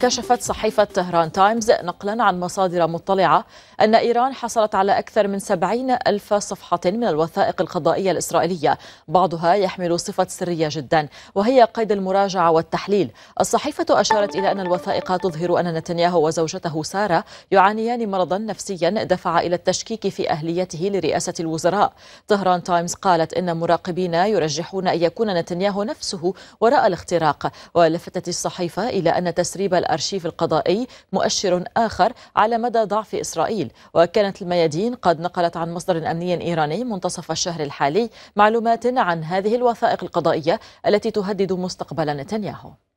كشفت صحيفة طهران تايمز نقلا عن مصادر مطلعة أن إيران حصلت على أكثر من سبعين ألف صفحة من الوثائق القضائية الإسرائيلية بعضها يحمل صفة سرية جدا وهي قيد المراجعة والتحليل الصحيفة أشارت إلى أن الوثائق تظهر أن نتنياهو وزوجته سارة يعانيان مرضا نفسيا دفع إلى التشكيك في أهليته لرئاسة الوزراء طهران تايمز قالت إن مراقبين يرجحون أن يكون نتنياهو نفسه وراء الاختراق ولفتت الصحيفة إلى أن تسريب الأرشيف القضائي مؤشر آخر على مدى ضعف إسرائيل وكانت الميادين قد نقلت عن مصدر أمني إيراني منتصف الشهر الحالي معلومات عن هذه الوثائق القضائية التي تهدد مستقبل نتنياهو